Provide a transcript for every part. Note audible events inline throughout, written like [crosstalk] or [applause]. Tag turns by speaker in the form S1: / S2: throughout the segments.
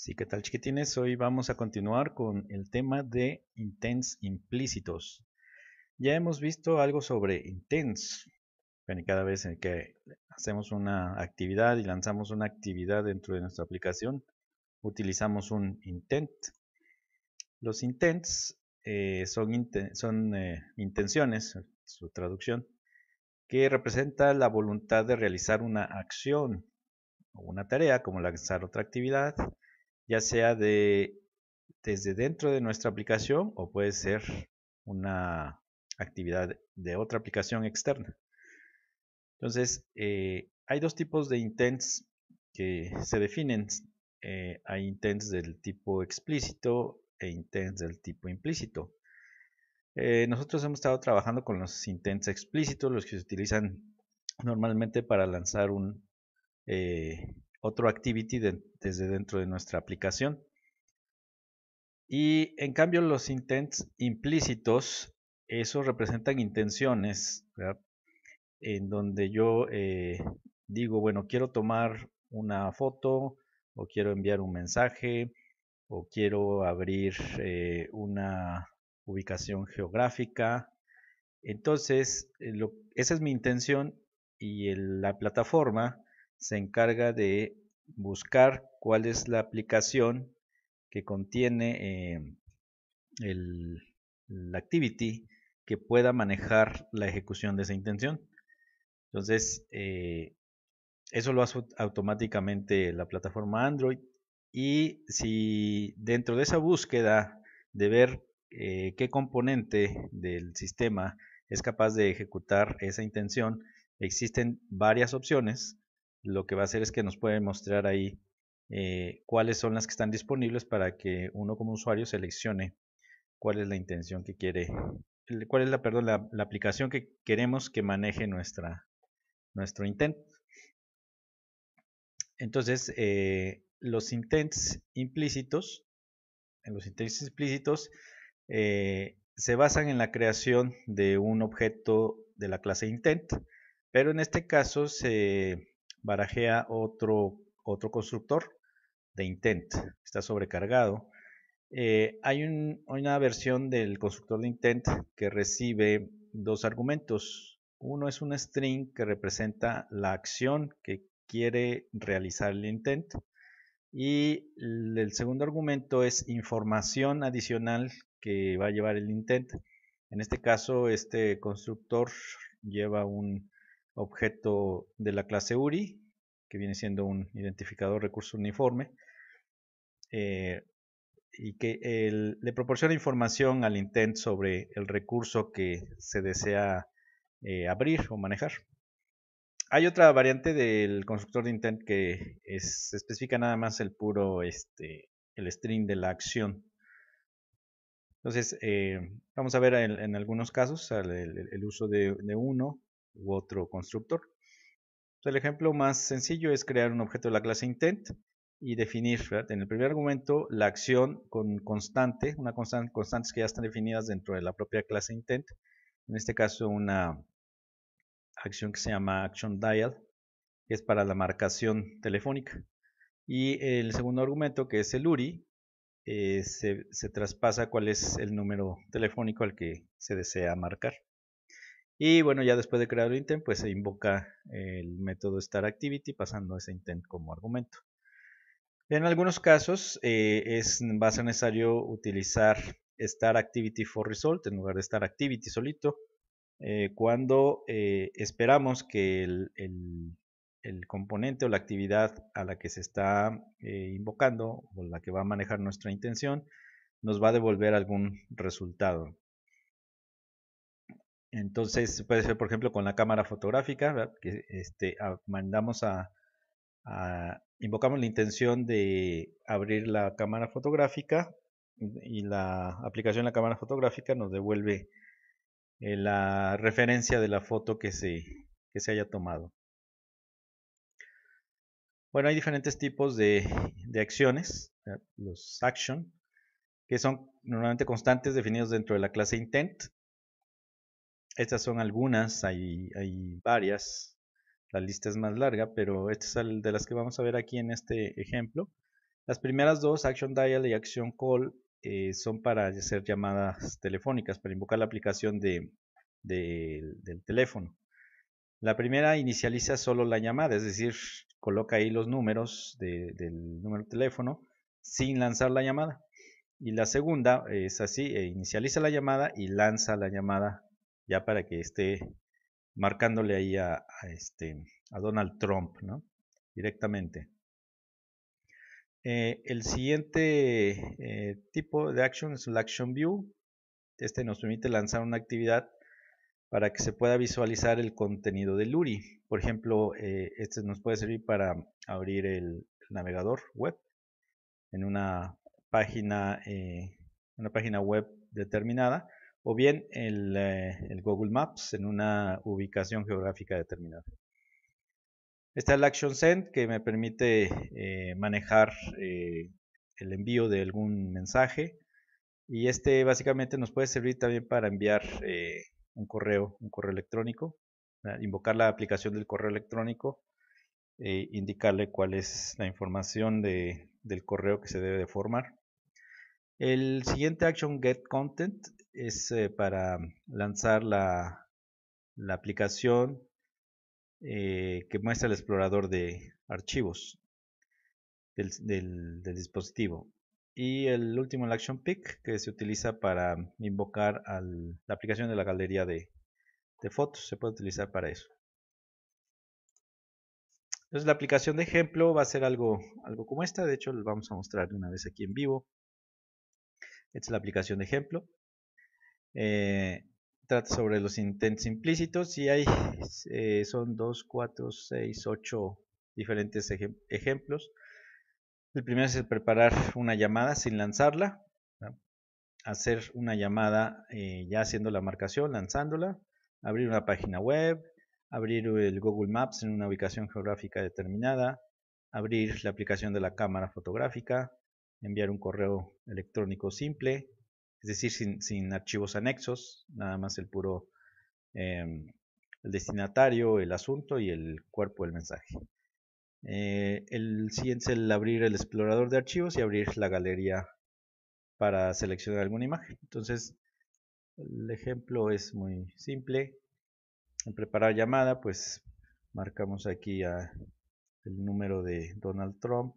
S1: Sí, ¿qué tal chiquitines? Hoy vamos a continuar con el tema de intents implícitos. Ya hemos visto algo sobre intents. cada vez en que hacemos una actividad y lanzamos una actividad dentro de nuestra aplicación, utilizamos un intent. Los intents eh, son, son eh, intenciones, su traducción, que representa la voluntad de realizar una acción o una tarea, como lanzar otra actividad, ya sea de desde dentro de nuestra aplicación o puede ser una actividad de otra aplicación externa. Entonces, eh, hay dos tipos de intents que se definen. Eh, hay intents del tipo explícito e intents del tipo implícito. Eh, nosotros hemos estado trabajando con los intents explícitos, los que se utilizan normalmente para lanzar un, otro activity desde dentro de nuestra aplicación. Y en cambio los intents implícitos, esos representan intenciones, ¿verdad? en donde yo eh, digo, bueno, quiero tomar una foto o quiero enviar un mensaje o quiero abrir eh, una ubicación geográfica. Entonces, eh, esa es mi intención y la plataforma se encarga de buscar cuál es la aplicación que contiene em, el, activity que pueda manejar la ejecución de esa intención. Entonces, eh, eso lo hace automáticamente la plataforma Android. Y si dentro de esa búsqueda de ver eh, qué componente del sistema es capaz de ejecutar esa intención, existen varias opciones lo que va a hacer es que nos puede mostrar ahí eh, cuáles son las que están disponibles para que uno como usuario seleccione cuál es la intención que quiere, cuál es la, perdón, la, aplicación que queremos que maneje nuestra, nuestro intent. Entonces, eh, los intents implícitos, los intents implícitos, eh, se basan en la creación de un objeto de la clase intent, pero en este caso se, barajea otro, otro constructor de intent, está sobrecargado. Eh, hay una versión del constructor de intent que recibe dos argumentos. Uno es un string que representa la acción que quiere realizar el intent. Y el segundo argumento es información adicional que va a llevar el intent. En este caso, este constructor lleva un, objeto de la clase URI, que viene siendo un identificador recurso uniforme, eh, y que le proporciona información al intent sobre el recurso que se desea eh, abrir o manejar. Hay otra variante del constructor de intent que especifica nada más el puro este, el string de la acción. Entonces, eh, vamos a ver en, algunos casos el, uso de, de uno u otro constructor. el ejemplo más sencillo es crear un objeto de la clase intent y definir en el primer argumento la acción con constante, una constante, constantes que ya están definidas dentro de la propia clase intent, en este caso una acción que se llama action dial, que es para la marcación telefónica. Y el segundo argumento, que es el URI, eh, se traspasa cuál es el número telefónico al que se desea marcar. Y bueno, ya después de crear el intent, pues se invoca el método startActivity pasando ese intent como argumento. En algunos casos eh, es, va a ser necesario utilizar startActivityForResult en lugar de startActivity solito. Eh, cuando eh, esperamos que el, el, componente o la actividad a la que se está invocando o la que va a manejar nuestra intención nos va a devolver algún resultado. Entonces puede ser, por ejemplo, con la cámara fotográfica, que este, mandamos a, invocamos la intención de abrir la cámara fotográfica y la aplicación de la cámara fotográfica nos devuelve eh, la referencia de la foto que se, que se haya tomado. Bueno, hay diferentes tipos de, acciones, los action, que son normalmente constantes definidos dentro de la clase intent estas son algunas, hay, varias, la lista es más larga, pero esta es de las que vamos a ver aquí en este ejemplo. Las primeras dos, Action Dial y Action Call, eh, son para hacer llamadas telefónicas, para invocar la aplicación de, del teléfono. La primera inicializa solo la llamada, es decir, coloca ahí los números del número de teléfono sin lanzar la llamada. Y la segunda es así, eh, inicializa la llamada y lanza la llamada ya para que esté marcándole ahí a, este, a Donald Trump, ¿no? Directamente. Eh, el siguiente eh, tipo de action es el Action View. Este nos permite lanzar una actividad para que se pueda visualizar el contenido del URI. Por ejemplo, eh, este nos puede servir para abrir el, navegador web en una página, una página web determinada o bien eh, el, Google Maps en una ubicación geográfica determinada. Está el Action Send que me permite eh, manejar eh, el envío de algún mensaje y este básicamente nos puede servir también para enviar un correo, un correo electrónico, ah, invocar la aplicación del correo electrónico, e indicarle cuál es la información del correo que se debe de formar. El siguiente Action Get Content es eh, para lanzar la, aplicación eh, que muestra el explorador de archivos del, dispositivo. Y el último, el Action Pick, que se utiliza para invocar la aplicación de la galería de, fotos, se puede utilizar para eso. Entonces la aplicación de ejemplo va a ser algo, como esta, de hecho lo vamos a mostrar una vez aquí en vivo. Esta es la aplicación de ejemplo. Eh, trata sobre los intentos implícitos y hay, eh, son 2, 4, 6, 8 diferentes ejemplos. El primero es preparar una llamada sin lanzarla, hacer una llamada eh, ya haciendo la marcación, lanzándola, abrir una página web, abrir el Google Maps en una ubicación geográfica determinada, abrir la aplicación de la cámara fotográfica, enviar un correo electrónico simple, es decir, sin, sin archivos anexos, nada más el puro em, el destinatario, el asunto y el cuerpo del mensaje. Eh, el siguiente es el abrir el explorador de archivos y abrir la galería para seleccionar alguna imagen. Entonces, el ejemplo es muy simple. En preparar llamada, pues marcamos aquí el número de Donald Trump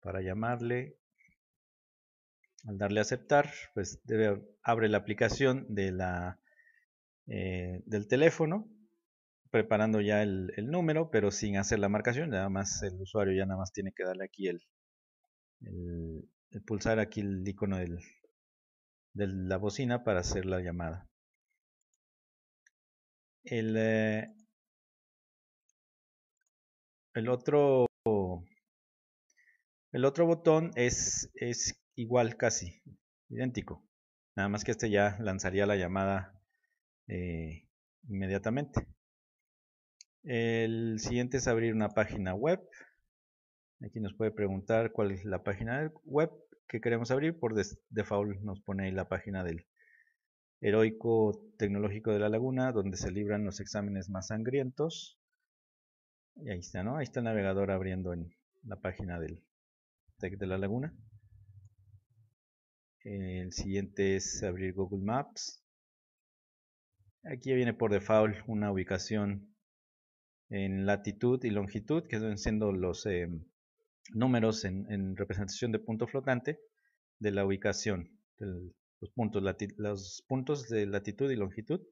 S1: para llamarle al darle a aceptar, pues abre la aplicación de la, eh, del teléfono, preparando ya el, número, pero sin hacer la marcación. Nada más el usuario ya nada más tiene que darle aquí el, el, pulsar aquí el icono del, de la bocina para hacer la llamada. El, eh, el otro el otro botón es, es igual casi, idéntico. Nada más que este ya lanzaría la llamada eh, inmediatamente. El siguiente es abrir una página web. Aquí nos puede preguntar cuál es la página web que queremos abrir. Por default nos pone ahí la página del heroico tecnológico de la laguna, donde se libran los exámenes más sangrientos. Y ahí está, ¿no? Ahí está el navegador abriendo en la página del TEC de la laguna. El siguiente es abrir Google Maps. Aquí viene por default una ubicación en latitud y longitud, que deben siendo los eh, números en, representación de punto flotante de la ubicación, los, puntos, los puntos de latitud y longitud.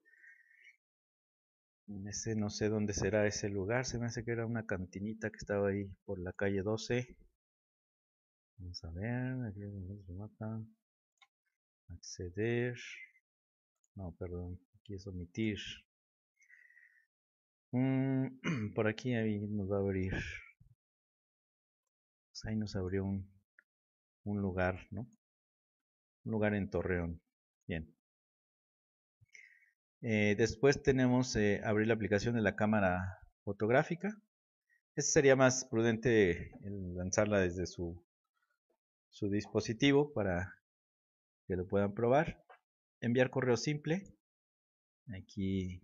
S1: Ese no sé dónde será ese lugar, se me hace que era una cantinita que estaba ahí por la calle 12. Vamos a ver, aquí acceder, no, perdón, aquí es omitir. Mm, [clears throat] por aquí ahí nos va a abrir. Pues ahí nos abrió un, lugar, ¿no? Un lugar en Torreón. Bien. Eh, después tenemos eh, abrir la aplicación de la cámara fotográfica. sería más prudente lanzarla desde su, su dispositivo para que lo puedan probar. Enviar correo simple. Aquí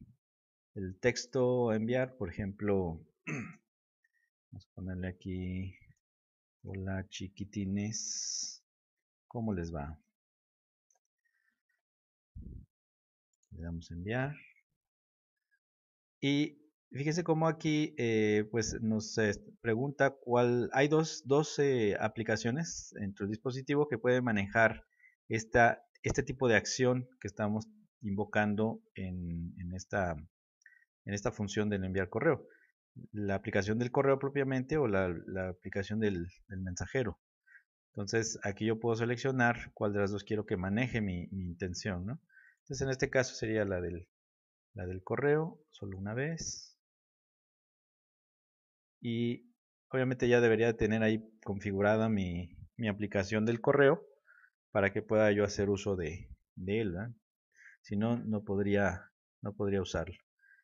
S1: el texto a enviar, por ejemplo, [clears throat] vamos a ponerle aquí, hola chiquitines, ¿cómo les va? Le damos enviar. Y Fíjense cómo aquí eh, pues nos eh, pregunta cuál. Hay dos, aplicaciones en tu dispositivo que pueden manejar este tipo de acción que estamos invocando en, esta, función del enviar correo. La aplicación del correo propiamente o la, aplicación del, mensajero. Entonces aquí yo puedo seleccionar cuál de las dos quiero que maneje mi, intención. Entonces en este caso sería la del, correo, solo una vez. Y obviamente ya debería tener ahí configurada mi aplicación del correo para que pueda yo hacer uso de, él. Si no, no podría, no podría usarlo.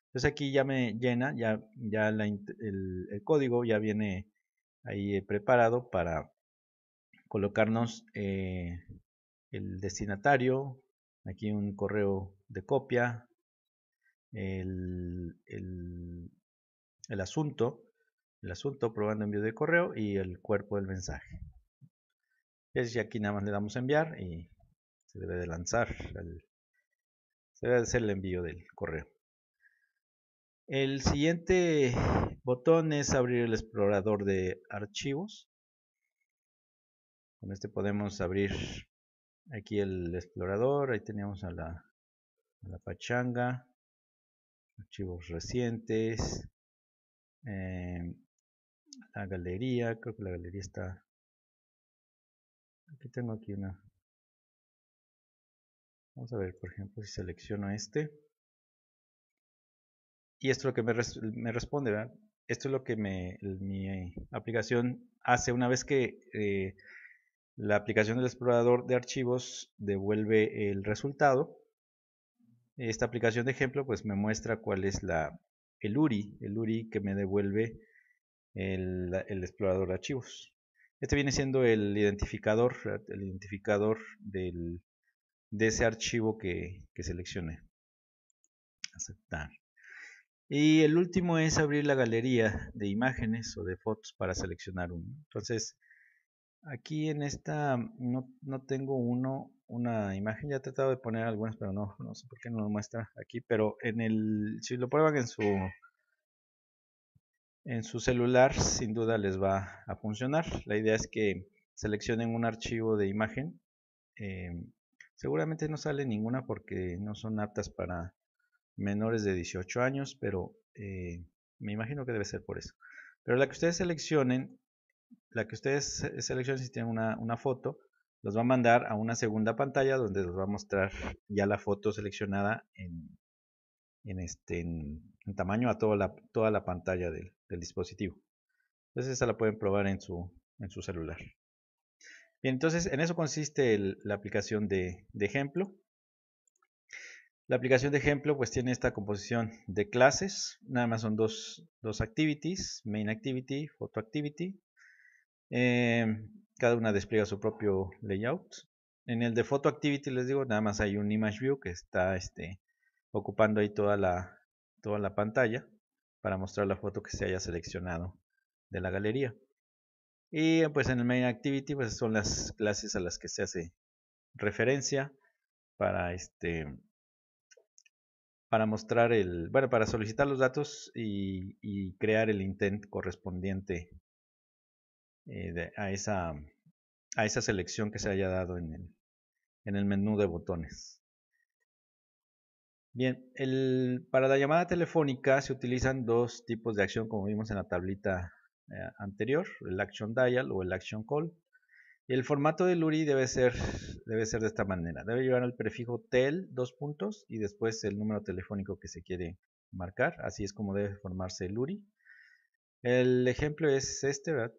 S1: Entonces aquí ya me llena, ya, ya la, el, el, código ya viene ahí eh, preparado para colocarnos eh, el destinatario, aquí un correo de copia, el, el asunto, el asunto probando envío de correo y el cuerpo del mensaje. Y aquí nada más le damos a enviar y se debe de lanzar, se debe de hacer el envío del correo. El siguiente botón es abrir el explorador de archivos. Con este podemos abrir aquí el explorador, ahí tenemos a la, pachanga, archivos recientes, eh, la galería, creo que la galería está Aquí tengo aquí una. Vamos a ver, por ejemplo, si selecciono este. Y esto es lo que me, responde, ¿verdad? Esto es lo que mi aplicación hace una vez que eh, la aplicación del explorador de archivos devuelve el resultado. Esta aplicación de ejemplo pues me muestra cuál es la, el URI, el URI que me devuelve el explorador de archivos. Este viene siendo el identificador, eh, el identificador del, de ese archivo que, que seleccioné. Aceptar. Y el último es abrir la galería de imágenes o de fotos para seleccionar uno. Entonces, aquí en esta no, no tengo uno, una imagen. Ya he tratado de poner algunas, pero no, no sé por qué no lo muestra aquí. Pero en el, si lo prueban en su en su celular sin duda les va a funcionar. La idea es que seleccionen un archivo de imagen. Eh, seguramente no sale ninguna porque no son aptas para menores de 18 años, pero eh, me imagino que debe ser por eso. Pero la que ustedes seleccionen, la que ustedes seleccionen si tienen una, foto, los va a mandar a una segunda pantalla donde les va a mostrar ya la foto seleccionada en, en, este, tamaño a toda la, toda la pantalla del, dispositivo. Entonces esa la pueden probar en su, en su celular. Bien, entonces en eso consiste la aplicación de, ejemplo. La aplicación de ejemplo pues tiene esta composición de clases, nada más son dos, activities, main activity, photo activity. Em, cada una despliega su propio layout. En el de photo activity les digo, nada más hay un image view que está este, ocupando ahí toda la, toda la pantalla para mostrar la foto que se haya seleccionado de la galería. Y pues en el Main Activity pues son las clases a las que se hace referencia para este para mostrar el para solicitar los datos y, crear el intent correspondiente eh, a esa a esa selección que se haya dado en en el menú de botones Bien, para la llamada telefónica se utilizan dos tipos de acción como vimos en la tablita eh, anterior, el Action Dial o el Action Call. el formato del URI debe ser, debe ser de esta manera, debe llevar el prefijo TEL, dos puntos, y después el número telefónico que se quiere marcar, así es como debe formarse el URI. El ejemplo es este, ¿verdad?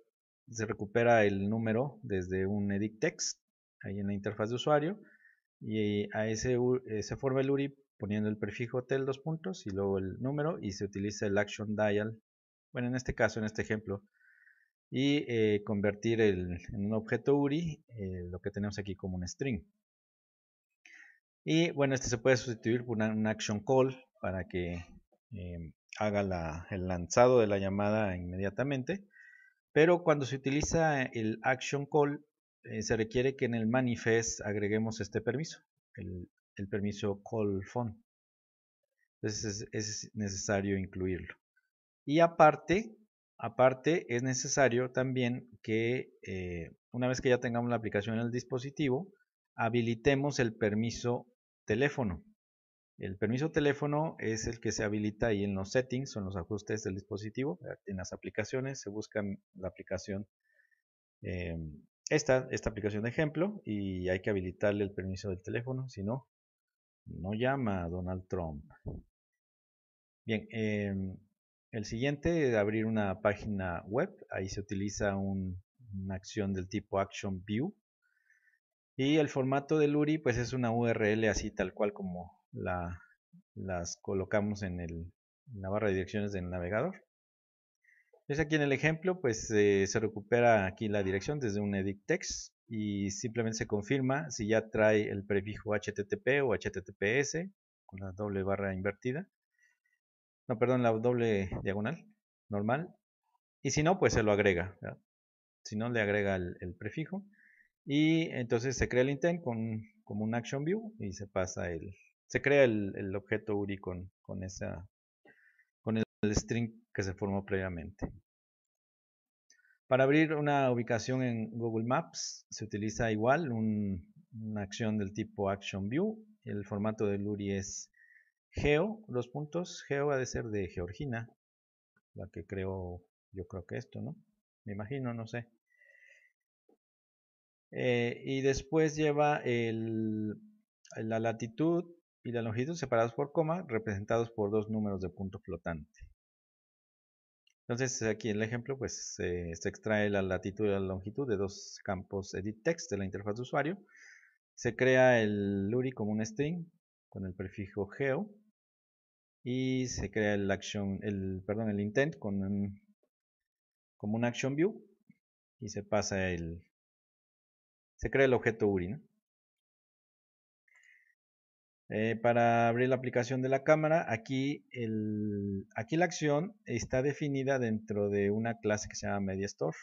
S1: se recupera el número desde un edit text, ahí en la interfaz de usuario, y a ese eh, se forma el URI poniendo el prefijo tel dos puntos y luego el número y se utiliza el action dial, bueno en este caso, en este ejemplo, y eh, convertir el, en un objeto URI eh, lo que tenemos aquí como un string. Y bueno, este se puede sustituir por un action call para que em, haga el lanzado de la llamada inmediatamente. Pero cuando se utiliza el action call, eh, se requiere que en el manifest agreguemos este permiso, el el permiso phone Entonces es, necesario incluirlo. Y aparte, aparte es necesario también que eh, una vez que ya tengamos la aplicación en el dispositivo, habilitemos el permiso teléfono. El permiso teléfono es el que se habilita ahí en los settings, son los ajustes del dispositivo. Eh, en las aplicaciones se busca la aplicación, eh, esta, esta aplicación de ejemplo, y hay que habilitarle el permiso del teléfono, si no, no llama a Donald Trump. Bien, em, el siguiente, es abrir una página web. Ahí se utiliza una acción del tipo Action View. Y el formato del URI, pues es una URL así tal cual como la, las colocamos en, la barra de direcciones del navegador. es aquí en el ejemplo, pues eh, se recupera aquí la dirección desde un edit text y simplemente se confirma si ya trae el prefijo HTTP o HTTPS con la doble barra invertida. No, perdón, la doble diagonal normal. Y si no, pues se lo agrega. Si no, le agrega el, prefijo. Y entonces se crea el intent con, como un action view y se pasa el. Se crea el, objeto URI con, con esa con el string que se formó previamente. Para abrir una ubicación en Google Maps se utiliza igual una acción del tipo Action View. El formato de URI es Geo, los puntos Geo ha de ser de Georgina, la que creo, yo creo que esto, ¿no? Me imagino, no sé. Eh, y después lleva la latitud y la longitud separados por coma, representados por dos números de punto flotante. Entonces aquí en el ejemplo pues eh, se extrae la latitud y la longitud de dos campos edit text de la interfaz de usuario. Se crea el URI como un string con el prefijo geo y se crea el action, el perdón, el intent con como un action view y se pasa el se crea el objeto URI, ¿no? Eh, para abrir la aplicación de la cámara, aquí, el, aquí la acción está definida dentro de una clase que se llama MediaStore.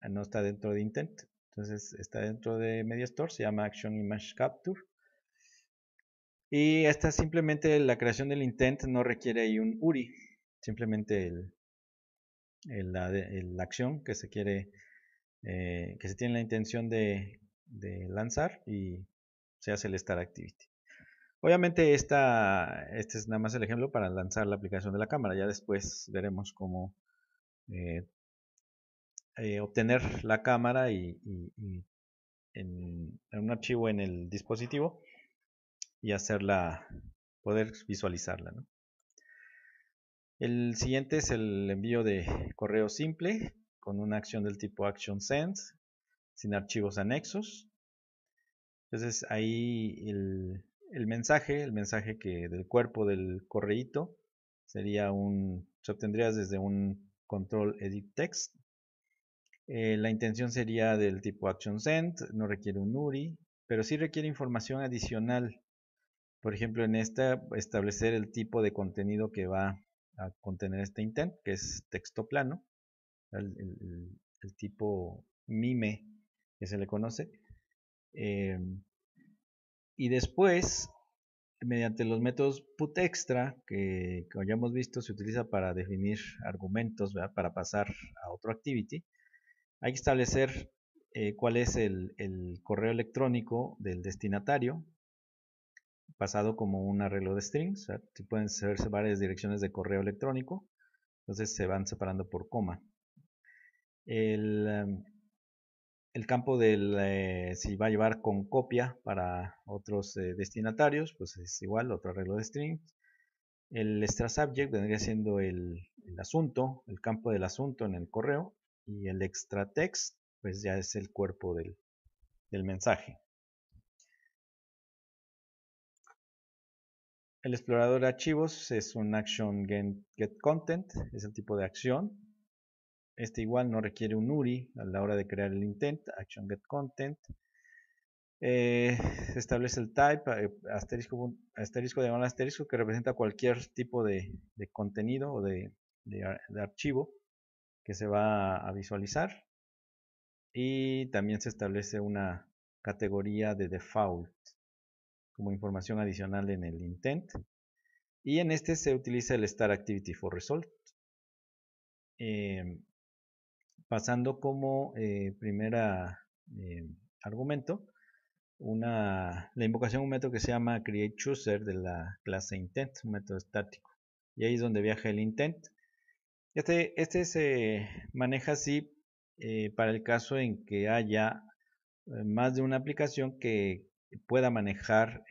S1: Ah, no está dentro de Intent, entonces está dentro de MediaStore, se llama Action Image Capture. Y esta simplemente la creación del intent no requiere un URI, simplemente la, acción que se quiere, eh, que se tiene la intención de, de lanzar y se hace el Start Activity. Obviamente este es nada más el ejemplo para lanzar la aplicación de la cámara. Ya después veremos cómo eh, eh, obtener la cámara y, en, un archivo en el dispositivo y hacerla, poder visualizarla. El siguiente es el envío de correo simple con una acción del tipo action send sin archivos anexos. Entonces ahí el, el mensaje, el mensaje que del cuerpo del correíto sería un, se obtendría desde un control edit text. Eh, la intención sería del tipo action send, no requiere un URI, pero sí requiere información adicional. Por ejemplo, en esta establecer el tipo de contenido que va a contener este intent, que es texto plano, el, tipo mime que se le conoce. Em, y después, mediante los métodos putExtra, que, como ya hemos visto se utiliza para definir argumentos, para pasar a otro activity, hay que establecer eh, cuál es el, correo electrónico del destinatario, pasado como un arreglo de strings. Pueden ser varias direcciones de correo electrónico, entonces se van separando por coma. El, em, el campo del eh, si va a llevar con copia para otros eh, destinatarios, pues es igual, otro arreglo de strings. El extra subject vendría siendo el, asunto, el campo del asunto en el correo. Y el extra text, pues ya es el cuerpo del, mensaje. El explorador de archivos es un action get, get content, es el tipo de acción este igual no requiere un URI a la hora de crear el intent, action get content. se eh, establece el type, eh, asterisco, asterisco diagonal asterisco, que representa cualquier tipo de, contenido o de, archivo que se va a visualizar. Y también se establece una categoría de default como información adicional en el intent. Y en este se utiliza el start activity for result. Em, pasando como eh, primera eh, argumento una, la invocación un método que se llama create chooser de la clase intent, un método estático. Y ahí es donde viaja el intent. Este, este se maneja así eh, para el caso en que haya eh, más de una aplicación que pueda manejar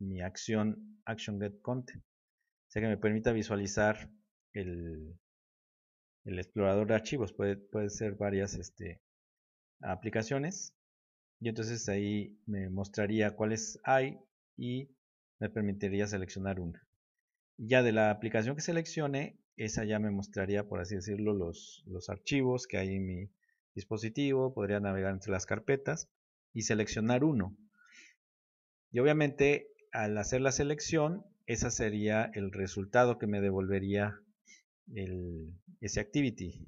S1: mi acción action get content. O sea que me permita visualizar el, el explorador de archivos, puede, puede ser varias este, aplicaciones y entonces ahí me mostraría cuáles hay y me permitiría seleccionar una. Ya de la aplicación que seleccione, esa ya me mostraría, por así decirlo, los, los archivos que hay en mi dispositivo, podría navegar entre las carpetas y seleccionar uno. Y obviamente al hacer la selección, ese sería el resultado que me devolvería ese activity.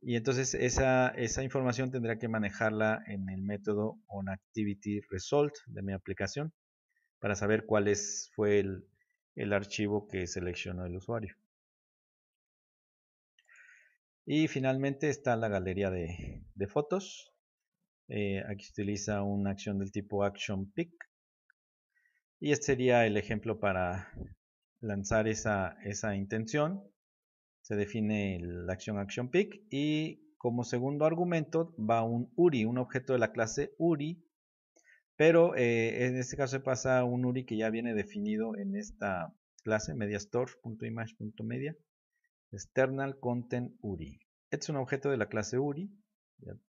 S1: Y entonces esa, esa, información tendrá que manejarla en el método onActivityResult de mi aplicación para saber cuál es, fue el, el archivo que seleccionó el usuario. Y finalmente está la galería de, fotos. Eh, aquí se utiliza una acción del tipo Action Pick. Y este sería el ejemplo para lanzar esa, esa intención se define la acción action pick y como segundo argumento va un URI, un objeto de la clase URI, pero eh, en este caso se pasa un URI que ya viene definido en esta clase, mediastore.image.media, external content URI. Este es un objeto de la clase URI,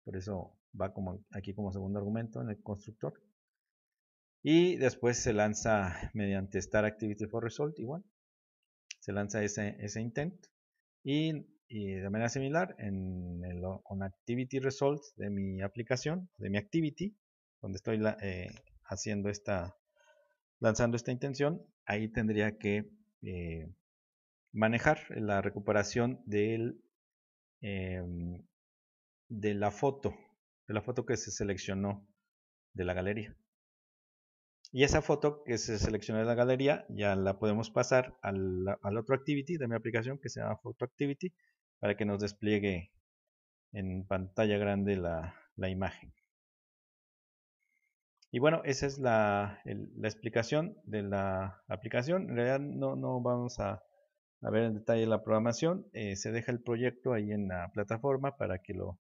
S1: por eso va como aquí como segundo argumento en el constructor. Y después se lanza mediante star activity for result, igual. Se lanza ese, ese intent y, de manera similar, en el on Activity Results de mi aplicación, de mi activity, donde estoy eh, haciendo esta, lanzando esta intención, ahí tendría que eh, manejar la recuperación del, em, de la foto, de la foto que se seleccionó de la galería. Y esa foto que se seleccionó en la galería ya la podemos pasar al, otro activity de mi aplicación que se llama Photo Activity para que nos despliegue en pantalla grande la, imagen. Y bueno, esa es la, explicación de la aplicación. En realidad no, no vamos a, ver en detalle la programación. Eh, se deja el proyecto ahí en la plataforma para que lo,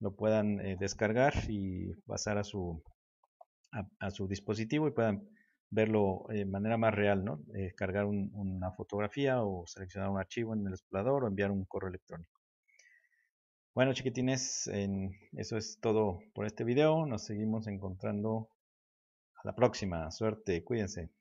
S1: lo puedan eh, descargar y pasar a su a, su dispositivo y puedan verlo de eh, manera más real, ¿no? Eh, cargar una fotografía o seleccionar un archivo en el explorador o enviar un correo electrónico. Bueno, chiquitines, eso es todo por este video. Nos seguimos encontrando a la próxima. Suerte, cuídense.